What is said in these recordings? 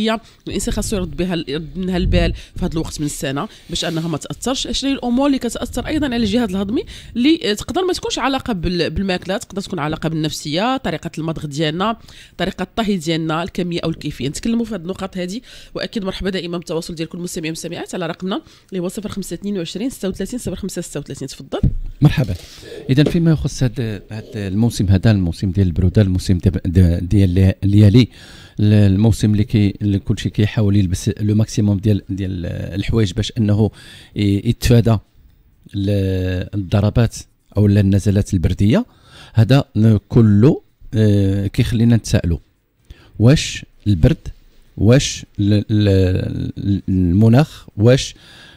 هي الانسان خاصو يرد بها يرد منها البال في هذا الوقت من السنه باش انها ما تاثرش شنو الامور اللي كتاثر ايضا على الجهاز الهضمي اللي تقدر ما تكونش علاقه بالماكله تقدر تكون علاقه بالنفسيه طريقه المضغ ديالنا طريقه الطهي ديالنا الكميه او الكيفيه نتكلموا في هذه النقاط هذه واكيد مرحبا دائما بالتواصل ديال كل المستمعين والمستمعات على رقمنا اللي هو 0522 36 05 36 تفضل مرحبا اذا فيما يخص هذا الموسم هذا الموسم ديال البروده الموسم ديال الليالي دي الموسم اللي كي كلشي كيحاول يلبس لو ماكسيموم ديال ديال الحوايج باش انه يتفادى الضربات او النزلات البرديه هذا كله آه، كيخلينا نتسائلوا واش البرد واش المناخ واش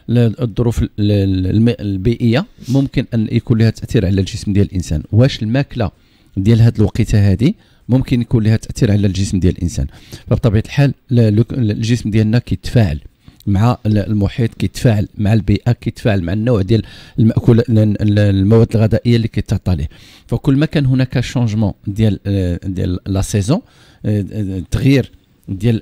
الظروف البيئيه ممكن ان يكون لها تاثير على الجسم ديال الانسان واش الماكله ديال هاد الوقيته هذه ممكن يكون لها تاثير على الجسم ديال الانسان فبطبيعه الحال الجسم ديالنا كيتفاعل مع المحيط كيتفاعل مع البيئه كيتفاعل مع النوع ديال الماكول المواد الغذائيه اللي كيتعطى ليه فكل ما كان هناك شونجمون ديال آه، ديال لا آه، سيزون آه، تغيير ديال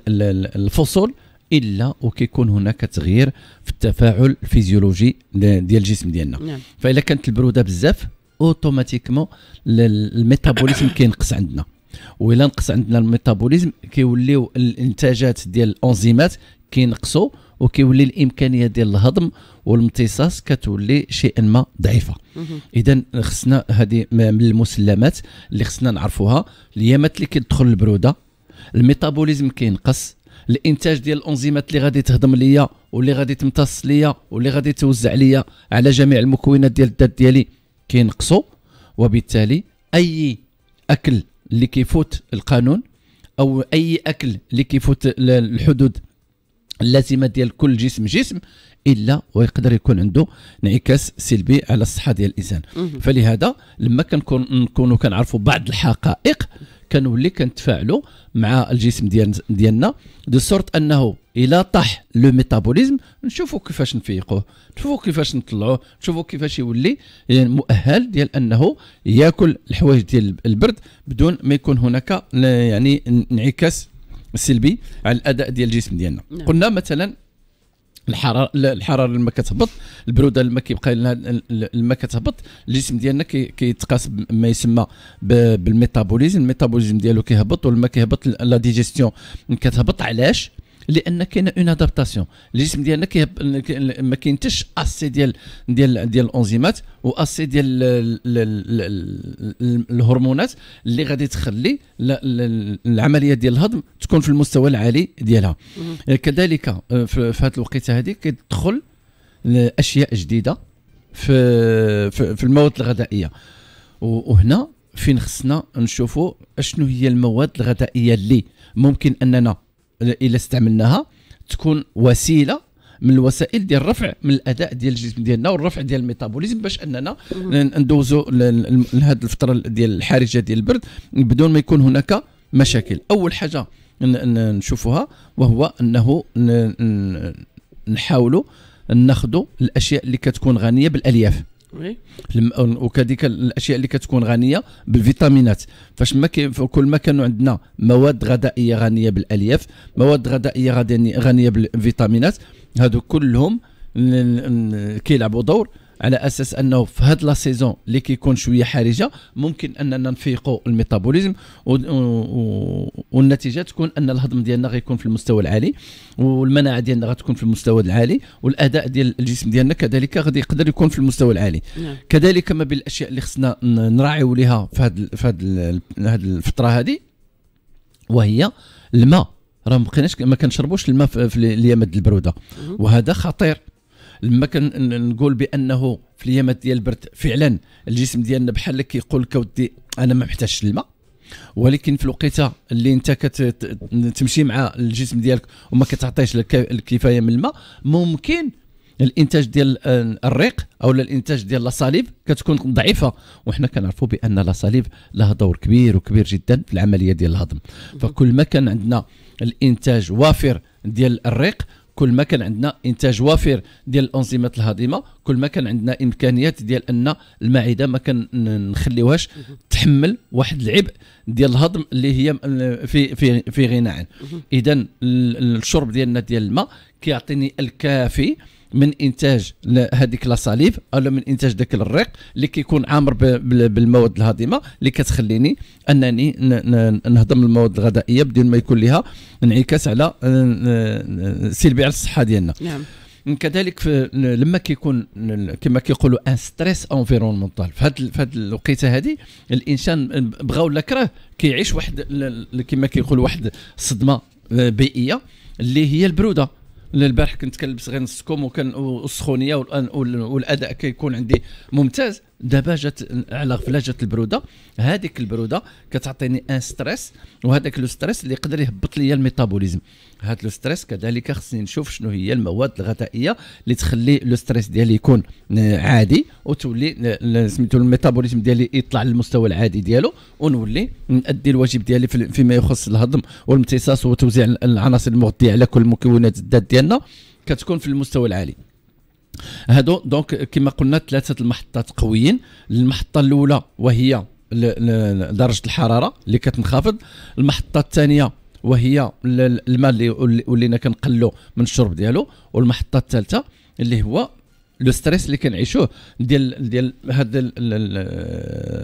الفصول الا وكيكون هناك تغيير في التفاعل الفيزيولوجي ديال الجسم ديالنا نعم. فاذا كانت البروده بزاف اوتوماتيكمون الميتابوليزم كينقص عندنا وإلا نقص عندنا الميتابوليزم كيوليو الانتاجات ديال الانزيمات كينقصوا وكيولي الامكانيه ديال الهضم والامتصاص كتولي شيئا ما ضعيفه اذا خصنا هذه من المسلمات اللي خصنا نعرفوها اليامات اللي كتدخل البروده الميتابوليزم كينقص الانتاج ديال الانزيمات اللي غادي تهضم ليا واللي غادي تمتص ليا واللي غادي توزع ليا على جميع المكونات ديال الذات ديالي كينقصوا وبالتالي اي اكل اللي كيفوت القانون او اي اكل اللي كيفوت الحدود اللازمه ديال كل جسم جسم الا ويقدر يكون عنده انعكاس سلبي على الصحه ديال الانسان فلهذا لما كنكون نكونوا كنعرفوا بعض الحقائق كنولي كنتفاعلوا مع الجسم ديال ديالنا دو سورت انه الى طاح لو ميتابوليزم نشوفوا كيفاش نفيقوه نشوفوا كيفاش نطلعوه نشوفوا كيفاش يولي يعني مؤهل ديال انه ياكل الحوايج ديال البرد بدون ما يكون هناك يعني انعكاس سلبي على الاداء ديال الجسم ديالنا نعم. قلنا مثلا الحراره الحراره لما كتهبط البروده لما كيبقى لما كتهبط الجسم ديالنا كيتقاس ما يسمى بالميتابوليزم الميتابوليزم ديالو كيهبط ولما كيهبط لا ديجيستيون كتهبط علاش لان كاين اون ادابتاسيون الجسم ديالنا ما كاينتش اسي ديال ديال ديال الانزيمات واسي ديال الهرمونات اللي غادي تخلي العمليه ديال الهضم تكون في المستوى العالي ديالها كذلك آه، في هذه الوقيته هذه كتدخل اشياء جديده في في المواد الغذائيه وهنا فين خصنا نشوفوا اشنو هي المواد الغذائيه اللي ممكن اننا الا استعملناها تكون وسيله من الوسائل ديال الرفع من الاداء ديال الجسم ديالنا والرفع ديال الميتابوليزم باش اننا ندوزو لهذه الفتره ديال الحرجه ديال البرد بدون ما يكون هناك مشاكل اول حاجه نشوفها وهو انه نحاولوا ناخذوا الاشياء اللي كتكون غنيه بالالياف وي وكذلك الاشياء اللي كتكون غنيه بالفيتامينات فاش ما كل ما كانوا عندنا مواد غذائيه غنيه بالالياف مواد غذائيه غنيه بالفيتامينات هادو كلهم كيلعبوا دور على اساس انه في هاد لا سيزون اللي كيكون شويه حرجه ممكن اننا نفيقوا الميتابوليزم والنتيجه تكون ان الهضم ديالنا غيكون في المستوى العالي والمناعه ديالنا غتكون في المستوى العالي والاداء ديال الجسم ديالنا كذلك غادي يقدر يكون في المستوى العالي نعم. كذلك ما بين الاشياء اللي خصنا نراعيو ليها في هاد في هاد الفتره هذه وهي الماء راه ما بقيناش ما كنشربوش الماء في اليمد البروده وهذا خطير لما كنقول بانه في الايامات ديال البرد فعلا الجسم ديالنا بحال كيقول لك اودي انا ما محتاجش الماء ولكن في الوقيته اللي انت كتمشي مع الجسم ديالك وما كتعطيش الكفايه من الماء ممكن الانتاج ديال آه، الريق او الانتاج ديال لاصاليف كتكون ضعيفه وحنا كنعرفوا بان لاصاليف لها دور كبير وكبير جدا في العمليه ديال الهضم فكل ما كان عندنا الانتاج وافر ديال الريق كل ما كان عندنا انتاج وافر ديال الانزيمات الهضمه كل ما كان عندنا امكانيات ديال ان المعده ما كنخليوهاش تحمل واحد العبء ديال الهضم اللي هي في في في غنى عنه اذا الشرب ديالنا ديال الماء كيعطيني الكافي من انتاج هذيك لا صليب او من انتاج ذاك الريق اللي كيكون عامر بالمواد الهضمه اللي كتخليني انني نهضم المواد الغذائيه بدون ما يكون لها انعكاس على آه، آه، آه، سلبي على الصحه ديالنا نعم كذلك لما كيكون كما كيقولوا ان ستريس انفيرونمونتال في هذه في هذه الوقيته هذه الانسان بغا ولا كره كيعيش واحد كما كيقولوا واحد الصدمه بيئيه اللي هي البروده البارح كنت كنلبس غير نص كوم وكان والسخونيه والاداء كيكون عندي ممتاز دابا جات على غفله جات البروده هذيك البروده كتعطيني ان ستريس وهذاك لو ستريس اللي يقدر يهبط لي الميتابوليزم هذا لو ستريس كذلك خصني نشوف شنو هي المواد الغذائيه اللي تخلي لو ستريس ديالي يكون عادي وتولي سميتو الميتابوليزم ديالي يطلع للمستوى العادي ديالو ونولي نادي الواجب ديالي فيما يخص الهضم والامتصاص وتوزيع العناصر المغذيه على كل المكونات الذات ديالنا كتكون في المستوى العالي هادو دونك كما قلنا ثلاثه المحطات قويين المحطه الاولى وهي درجه الحراره اللي كتنخفض المحطه الثانيه وهي الماء اللي ولينا كنقلو من الشرب ديالو والمحطه الثالثه اللي هو لو ستريس اللي كنعيشوه ديال ديال هذا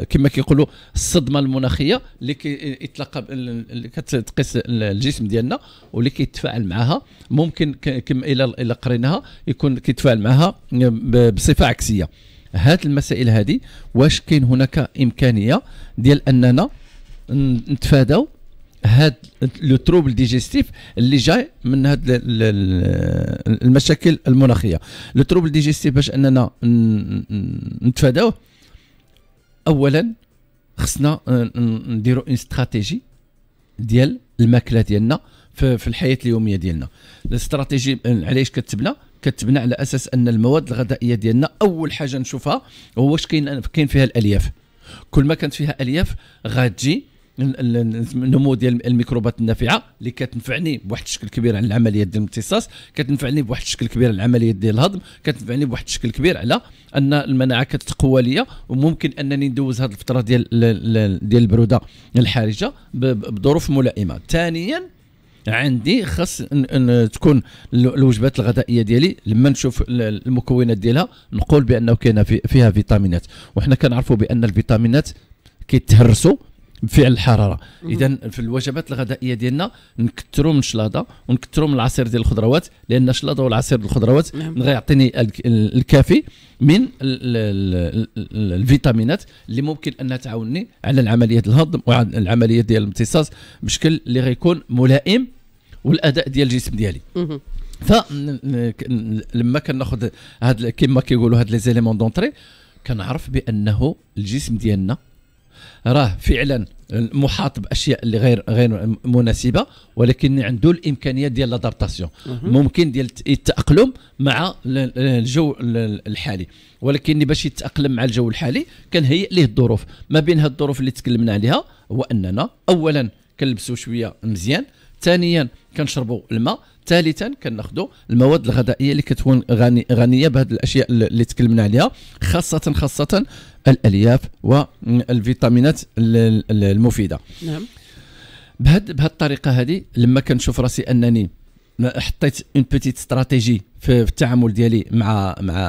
كما كيقولوا الصدمه المناخيه اللي كيتلقى اللي كتقيس الجسم ديالنا واللي كيتفاعل معها ممكن كما الى الى قريناها يكون كيتفاعل معها بصفه عكسيه هاد المسائل هذه واش كاين هناك امكانيه ديال اننا نتفاداو هاد لو تروبل ديجيستيف اللي جاي من هاد المشاكل المناخيه لو تروبل ديجيستيف باش اننا نتفاداوه اولا خصنا نديرو اون استراتيجي ديال الماكله ديالنا في الحياه اليوميه ديالنا الاستراتيجي علاش كتبنا كتبنى على اساس ان المواد الغذائيه ديالنا اول حاجه نشوفها هو واش كاين كاين فيها الالياف كل ما كانت فيها الياف غتجي النمو ديال الميكروبات النافعه اللي كتنفعني بواحد الشكل كبير على العمليه ديال الامتصاص كتنفعني بواحد الشكل كبير على العمليه ديال الهضم كتنفعني بواحد الشكل كبير على ان المناعه كتقوى ليا وممكن انني ندوز هذه الفتره ديال ديال البروده الحرجه بظروف ملائمه ثانيا عندي خاص تكون الوجبات الغذائيه ديالي لما نشوف المكونات ديالها نقول بانه كاينه فيها فيتامينات وحنا كنعرفوا بان الفيتامينات كيتهرسوا بفعل الحراره اذا في الوجبات الغذائيه ديالنا نكثروا من الشلاضه ونكثروا من العصير ديال الخضروات لان الشلاضه والعصير ديال الخضروات غيعطيني الكافي من الفيتامينات اللي ممكن انها تعاوني على العمليه الهضم الهضم والعمليه ديال الامتصاص بشكل اللي غيكون ملائم والاداء ديال الجسم ديالي فلما كناخذ هاد كما كيقولوا هاد لي زيليمون دونتري كنعرف بانه الجسم ديالنا راه فعلا محاط باشياء اللي غير غير مناسبه ولكن عنده الامكانيات ديال لادابتاسيون ممكن ديال التاقلم مع الجو الحالي ولكن باش يتاقلم مع الجو الحالي كنهيئ ليه الظروف ما بين هاد الظروف اللي تكلمنا عليها هو اننا اولا كنلبسوا شويه مزيان ثانيا كنشربوا الماء ثالثا كناخذوا المواد الغذائيه اللي كتكون غنيه بهذه الاشياء اللي تكلمنا عليها خاصه خاصه الالياف والفيتامينات المفيده نعم بهد بهاد الطريقه هذه لما كنشوف راسي انني حطيت اون بيتيت استراتيجي في التعامل ديالي مع مع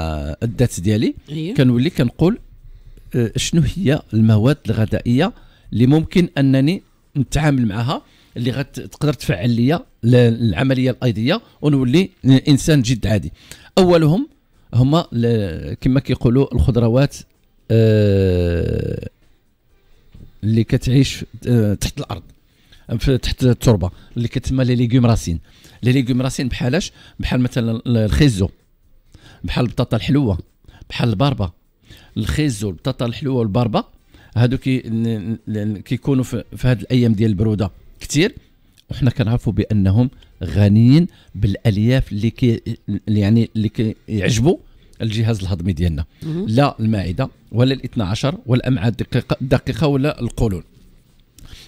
الذات ديالي إيه. كنولي كنقول آه، شنو هي المواد الغذائيه اللي ممكن انني نتعامل معها اللي غتقدر تفعل لي العمليه الايضيه ونولي انسان جد عادي اولهم هما كما كيقولوا الخضروات آه، اللي كتعيش آه، تحت الارض تحت التربه اللي كتسمى لي ليغوم راسين لي ليغوم راسين بحالاش بحال مثلا الخيزو بحال البطاطا الحلوه بحال الباربه الخيزو البطاطا الحلوه والباربه هادو كي كيكونوا في, هاد الايام ديال البروده كثير وحنا كنعرفوا بانهم غنيين بالالياف اللي كي يعني اللي كيعجبوا الجهاز الهضمي ديالنا لا المعده ولا الاثنى عشر والامعاء الدقيقه ولا القولون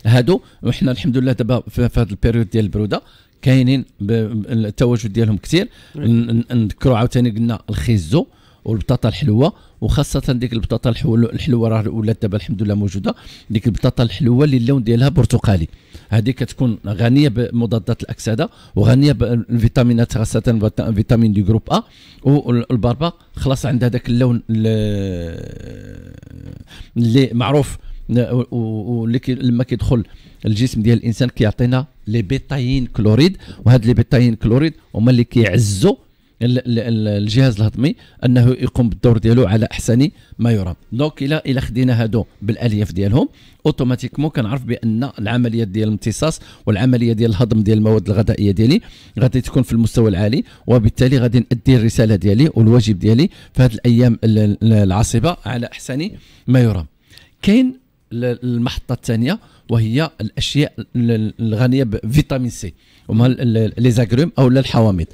هادو وحنا الحمد لله دابا في هذا البيريود ديال البروده كاينين التواجد ديالهم كثير نذكروا عاوتاني قلنا الخيزو والبطاطا الحلوه وخاصه ديك البطاطا الحلوه راه ولات دابا الحمد لله موجوده ديك البطاطا الحلوه اللي اللون ديالها برتقالي هذه كتكون غنيه بمضادات الاكسده وغنيه بالفيتامينات خاصه فيتامين دي جروب ا والباربا خلاص عندها ذاك اللون اللي معروف واللي لما كيدخل الجسم ديال الانسان كيعطينا لي بيتاين كلوريد وهاد لي بيتاين كلوريد هما اللي كيعزوا الجهاز الهضمي انه يقوم بالدور ديالو على احسن ما يرام دونك الا الا خدينا هادو بالالياف ديالهم اوتوماتيكمون كنعرف بان العمليه ديال الامتصاص والعمليه ديال الهضم ديال المواد الغذائيه ديالي غادي تكون في المستوى العالي وبالتالي غادي نادي الرساله ديالي والواجب ديالي في هذه الايام العاصبه على احسن ما يرام كاين المحطه الثانيه وهي الاشياء الغنيه بفيتامين سي هما لي زاكروم او الحواميد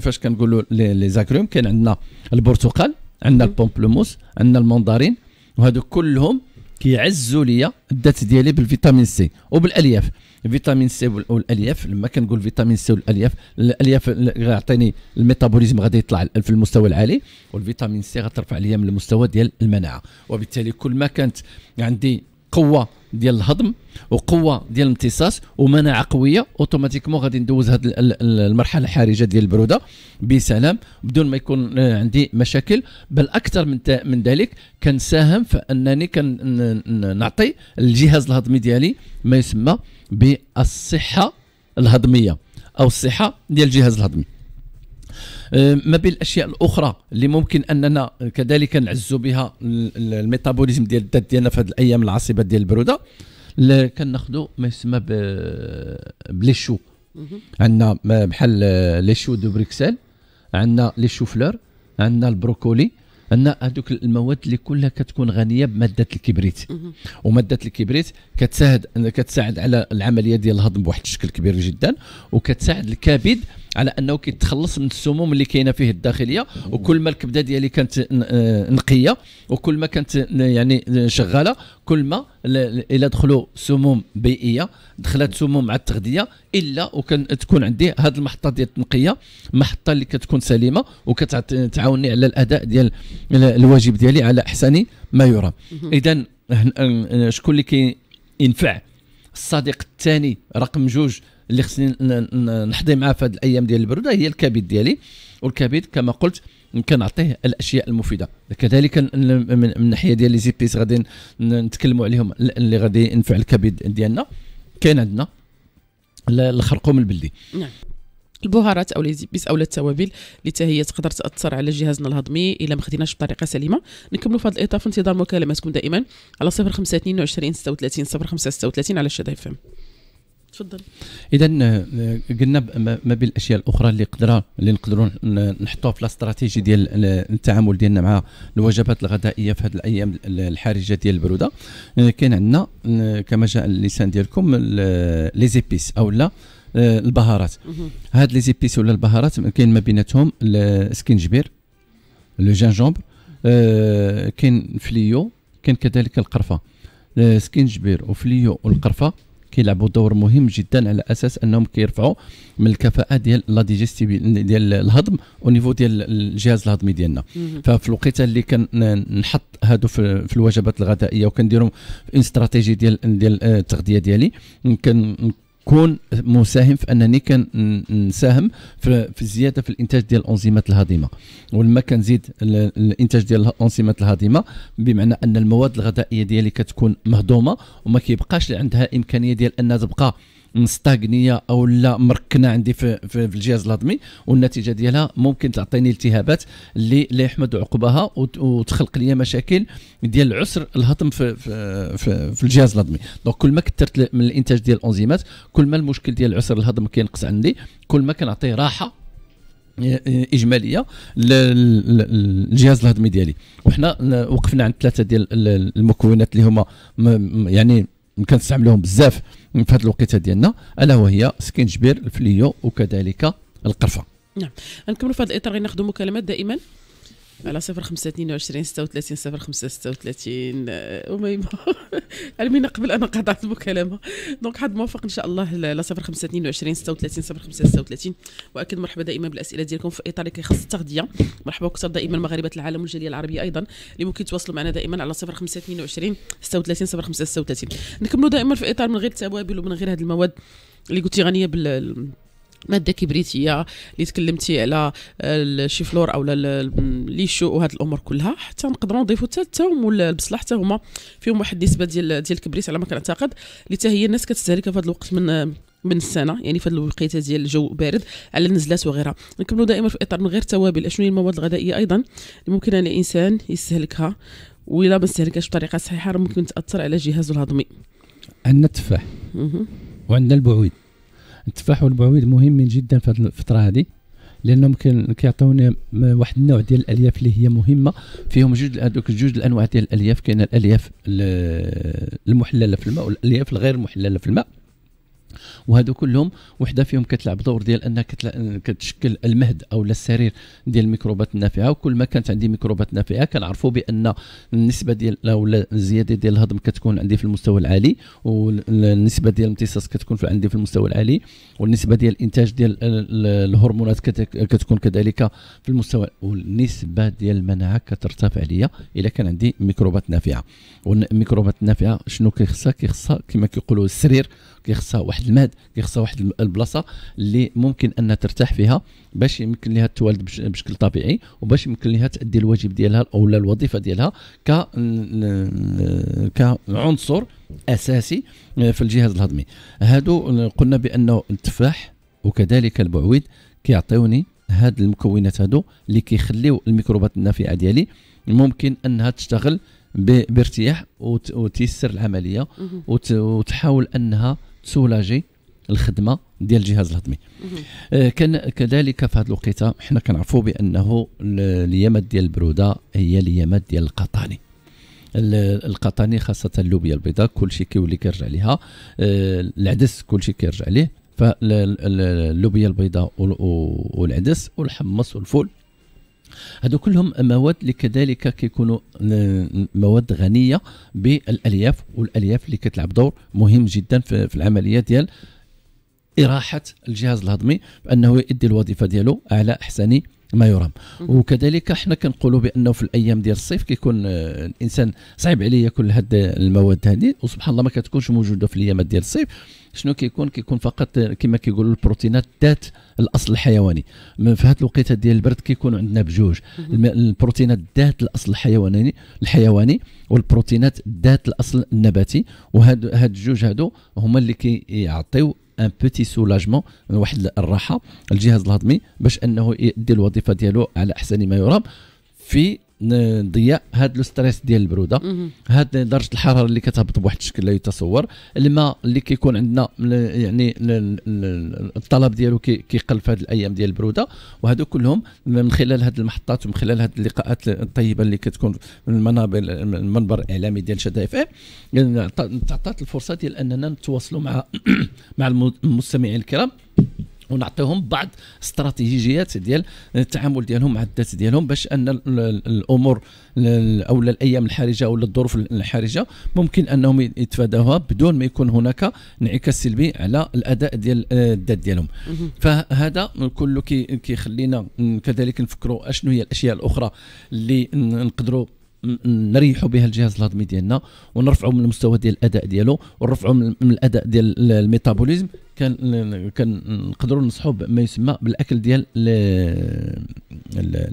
فاش كنقولوا لي زاكروم كاين عندنا البرتقال عندنا البومبلوموس عندنا المندرين وهادو كلهم كيعزوا ليا الذات ديالي بالفيتامين سي وبالالياف فيتامين سي والالياف لما كنقول فيتامين سي والالياف الالياف غيعطيني الميتابوليزم غادي يطلع في المستوى العالي والفيتامين سي غترفع ليا من المستوى ديال المناعه وبالتالي كل ما كانت عندي قوه ديال الهضم وقوه ديال الامتصاص ومناعه قويه اوتوماتيكمون غادي ندوز هذه المرحله الحرجه ديال البروده بسلام بدون ما يكون آه، عندي مشاكل بل اكثر من من ذلك كنساهم في انني كنعطي الجهاز الهضمي ديالي ما يسمى بالصحه الهضميه او الصحه ديال الجهاز الهضمي آه، ما بين الاشياء الاخرى اللي ممكن اننا كذلك نعزو بها الميتابوليزم ديال الذات ديالنا في هذه الايام العصيبه ديال البروده كناخذوا ما يسمى بليشو عندنا بحال آه، لي شو دو بريكسل عندنا لي شوفلور عندنا البروكولي عندنا هذوك المواد اللي كلها كتكون غنيه بماده الكبريت وماده الكبريت كتساعد كتساعد على العمليه ديال الهضم بواحد الشكل كبير جدا وكتساعد الكبد على انه كيتخلص من السموم اللي كاينه فيه الداخليه وكل ما الكبده ديالي كانت آه، نقيه وكل ما كانت يعني شغاله كل ما الا دخلوا سموم بيئيه دخلت سموم مع التغذيه الا وكان تكون عندي هذه المحطه ديال التنقيه محطه اللي كتكون سليمه وكتعاوني على الاداء ديال الواجب ديالي على احسن ما يرام اذا آه، شكون اللي كينفع الصديق الثاني رقم جوج اللي خصني نحضي معاه في هذه الايام ديال البروده هي الكبد ديالي والكبد كما قلت كنعطيه الاشياء المفيده كذلك من الناحيه ديال لي زيبيس غادي نتكلموا عليهم اللي غادي ينفع الكبد ديالنا كاين عندنا الخرقوم البلدي نعم البهارات او ليزيبيس او التوابل اللي هي تقدر تاثر على جهازنا الهضمي الا ما خديناش بطريقه سليمه نكملوا في هذا الاطار في انتظار مكالماتكم دائما على 05 22 36 05 36 على الشاده فهم تفضل اذا آه، قلنا ما بين الاشياء الاخرى اللي قدر اللي نقدروا نحطوها في الاستراتيجي ديال التعامل ديالنا مع الوجبات الغذائيه في هذه الايام الحرجه ديال البروده آه، كاين عندنا آه، كما جاء اللسان ديالكم لي زيبيس او لا البهارات هاد لي زيبيس ولا البهارات كاين ما بيناتهم السكنجبير لو جينجومبر كاين فليو كاين كذلك القرفه السكينجبير وفليو والقرفه كيلعبوا دور مهم جدا على اساس انهم كيرفعوا من الكفاءه ديال لا ديال الهضم ونيفو ديال الجهاز الهضمي ديالنا ففي الوقيته اللي كنحط هادو في, في الوجبات الغذائيه وكنديرهم في استراتيجي ديال ديال آه، التغذيه ديالي كون مساهم في انني كنساهم في, في الزياده في الانتاج ديال الانزيمات الهضيمه ولما كنزيد الانتاج ديال الانزيمات الهضيمه بمعنى ان المواد الغذائيه ديالي كتكون مهضومه وما كيبقاش عندها امكانيه ديال انها تبقى مستاغنيه او لا مركنه عندي في, في, في الجهاز الهضمي والنتيجه ديالها ممكن تعطيني التهابات اللي لا يحمد عقبها وتخلق لي مشاكل ديال العسر الهضم في في, في, في الجهاز الهضمي دونك كل ما كثرت من الانتاج ديال الانزيمات كل ما المشكل ديال العسر الهضم كينقص عندي كل ما كنعطيه راحه اجماليه للجهاز الهضمي ديالي وحنا وقفنا عند ثلاثه ديال المكونات اللي هما يعني كنستعملوهم بزاف في هذه الوقيته ديالنا الا وهي سكينجبير الفليو وكذلك القرفه نعم نكملوا في هذا الاطار ناخذ مكالمات دائما على صفر خمسة اثنين وعشرين ستة وثلاثين صفر خمسة ستة وثلاثين أميمة علمينا قبل أنا قطعت المكالمة دونك حد موفق إن شاء الله على صفر خمسة اثنين وعشرين ستة وثلاثين صفر خمسة ستة وثلاثين وأكيد مرحبا دائما بالأسئلة ديالكم في إطار كيخص التغذية مرحبا أكثر دائما مغاربة العالم والجالية العربية أيضا اللي ممكن يتواصلوا معنا دائما على صفر خمسة اثنين وعشرين ستة وثلاثين صفر خمسة ستة وثلاثين نكملوا دائما في إطار من غير التوابل ومن غير هاد المواد اللي قلتي غنية بال ماده كبريتيه اللي تكلمتي على آه، الشيفلور او شو وهاد الامور كلها حتى نقدروا نضيفوا حتى التوم والبصله حتى هما فيهم واحد النسبه ديال ديال الكبريت على ما كنعتقد اللي حتى هي الناس كتستهلكها في هذا الوقت من من السنه يعني في الوقيته ديال الجو بارد على النزلات وغيرها نكملوا دائما في اطار من غير توابل اشنو هي المواد الغذائيه ايضا اللي ممكن على الانسان يستهلكها ولا ما استهلكهاش بطريقه صحيحه ممكن تاثر على جهازه الهضمي عندنا التفاح وعندنا البعويد التفاح والبعويد مهمين جدا في هذه الفتره هذه لانهم كيعطيونا واحد النوع ديال الالياف اللي هي مهمه فيهم جوج هذوك جوج الانواع ديال الالياف كاين الالياف المحلله في الماء والالياف الغير محلله في الماء وهادو كلهم وحده فيهم كتلعب دور ديال انها كتشكل المهد او السرير ديال الميكروبات النافعه وكل ما كانت عندي ميكروبات نافعه كنعرفوا بان النسبه ديال ولا الزياده ديال الهضم كتكون عندي في المستوى العالي والنسبه ديال الامتصاص كتكون في عندي في المستوى العالي والنسبه ديال الانتاج ديال الهرمونات كتكون كذلك في المستوى والنسبه ديال المناعه كترتفع ليا الا كان عندي ميكروبات نافعه والميكروبات النافعه شنو كيخصها كيخصها كما كيقولوا السرير كيخصها واحد واحد المهد كيخصها واحد البلاصه اللي ممكن ان ترتاح فيها باش يمكن لها تولد بشكل طبيعي وباش يمكن لها تادي الواجب ديالها او الوظيفه ديالها ك كعنصر اساسي آه، في الجهاز الهضمي هادو قلنا بانه التفاح وكذلك البعويد كيعطيوني هاد المكونات هادو اللي كيخليو الميكروبات النافعه ديالي ممكن انها تشتغل بارتياح وتيسر العمليه وتحاول انها تسولاجي الخدمه ديال الجهاز الهضمي آه كان كذلك في هذه الوقيته حنا كنعرفوا بانه اليمد ديال البروده هي اليمد ديال القطاني القطاني خاصه اللوبيا البيضاء كلشي كيولي كيرجع ليها آه العدس كلشي كيرجع ليه فاللوبيا البيضاء والعدس والحمص والفول هذو كلهم مواد اللي كذلك كيكونوا مواد غنيه بالالياف والالياف اللي كتلعب دور مهم جدا في العمليه ديال اراحه الجهاز الهضمي بانه يؤدي الوظيفه ديالو على احسن ما يرام وكذلك حنا كنقولوا بانه في الايام ديال الصيف كيكون آه، الانسان صعيب عليه ياكل هاد المواد هذه وسبحان الله ما كتكونش موجوده في الايام ديال الصيف شنو كيكون كيكون فقط آه، كما كيقولوا البروتينات ذات الاصل الحيواني في هاد الوقيته ديال البرد كيكونوا عندنا بجوج البروتينات ذات الاصل الحيواني الحيواني والبروتينات ذات الاصل النباتي وهاد هاد الجوج هادو هما اللي كيعطيو ان بوتي سولاجمون واحد الراحه الجهاز الهضمي باش انه يدي الوظيفه ديالو على احسن ما يرام في نضيع هاد لو ستريس ديال البروده هاد درجه الحراره اللي كتهبط بواحد الشكل لا يتصور الماء اللي كيكون عندنا يعني الطلب ديالو كيقل في هذه الايام ديال البروده وهادو كلهم من خلال هاد المحطات ومن خلال هاد اللقاءات الطيبه اللي كتكون من المنابر المنبر الاعلامي ديال شدا اف ام يعني تعطات الفرصه ديال اننا نتواصلوا مع مع المستمعين الكرام ونعطيهم بعض استراتيجيات ديال التعامل ديالهم مع الذات ديالهم باش ان الامور او الايام الحرجه او الظروف الحرجه ممكن انهم يتفاداوها بدون ما يكون هناك انعكاس سلبي على الاداء ديال آه، الذات ديالهم فهذا كله كيخلينا كذلك نفكروا اشنو هي الاشياء الاخرى اللي نقدروا نريحوا بها الجهاز الهضمي ديالنا ونرفعوا من المستوى ديال الاداء ديالو ونرفعوا من الاداء ديال الميتابوليزم كان كنقدروا نصحوا بما يسمى بالاكل ديال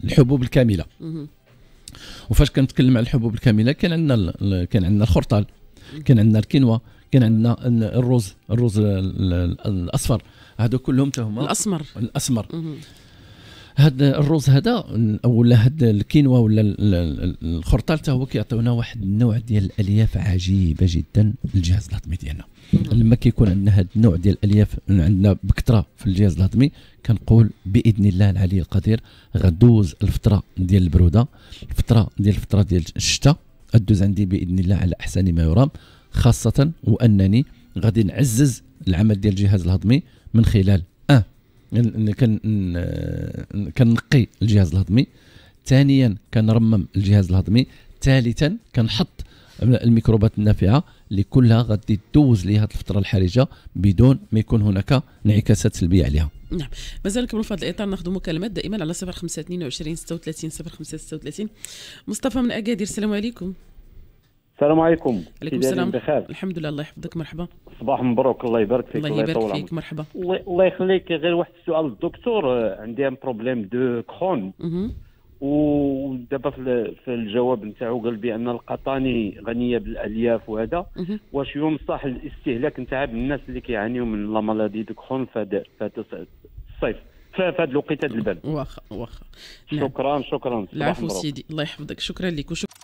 الحبوب الكامله وفاش كنتكلم على الحبوب الكامله كان عندنا كان عندنا الخرطال كان عندنا الكينوا كان عندنا الرز الرز الاصفر هادو كلهم حتى هما الاسمر الاسمر هاد الرز هذا ولا هاد الكينوا ولا الخرطال حتى هو كيعطيونا واحد النوع ديال الالياف عجيبه جدا للجهاز الهضمي ديالنا لما كيكون عندنا هاد النوع ديال الالياف عندنا بكثره في الجهاز الهضمي كنقول باذن الله العلي القدير غدوز الفتره ديال البروده الفتره ديال الفتره ديال الشتاء غدوز عندي باذن الله على احسن ما يرام خاصه وانني غادي نعزز العمل ديال الجهاز الهضمي من خلال كنقي الجهاز الهضمي ثانيا كنرمم الجهاز الهضمي ثالثا كنحط الميكروبات النافعه اللي كلها غادي تدوز ليها الفتره الحرجه بدون ما يكون هناك انعكاسات سلبيه عليها نعم مازال نكملوا في هذا الاطار ناخذ مكالمات دائما على 05 22 36 05 36 مصطفى من اكادير السلام عليكم السلام عليكم عليكم السلام بخير الحمد لله الله يحفظك مرحبا صباح مبروك الله يبارك فيك الله يبارك فيك مرحبا الله يخليك غير واحد السؤال الدكتور آه، عندي ان بروبليم دو كرون ودابا في الجواب نتاعو قال بان القطاني غنيه بالالياف وهذا واش ينصح الاستهلاك نتاع الناس اللي كيعانيو من لا مالادي دو كرون في الصيف في هذا الوقيته ديال البرد واخا واخا شكرا شكرا العفو سيدي الله يحفظك شكرا لك وشكرا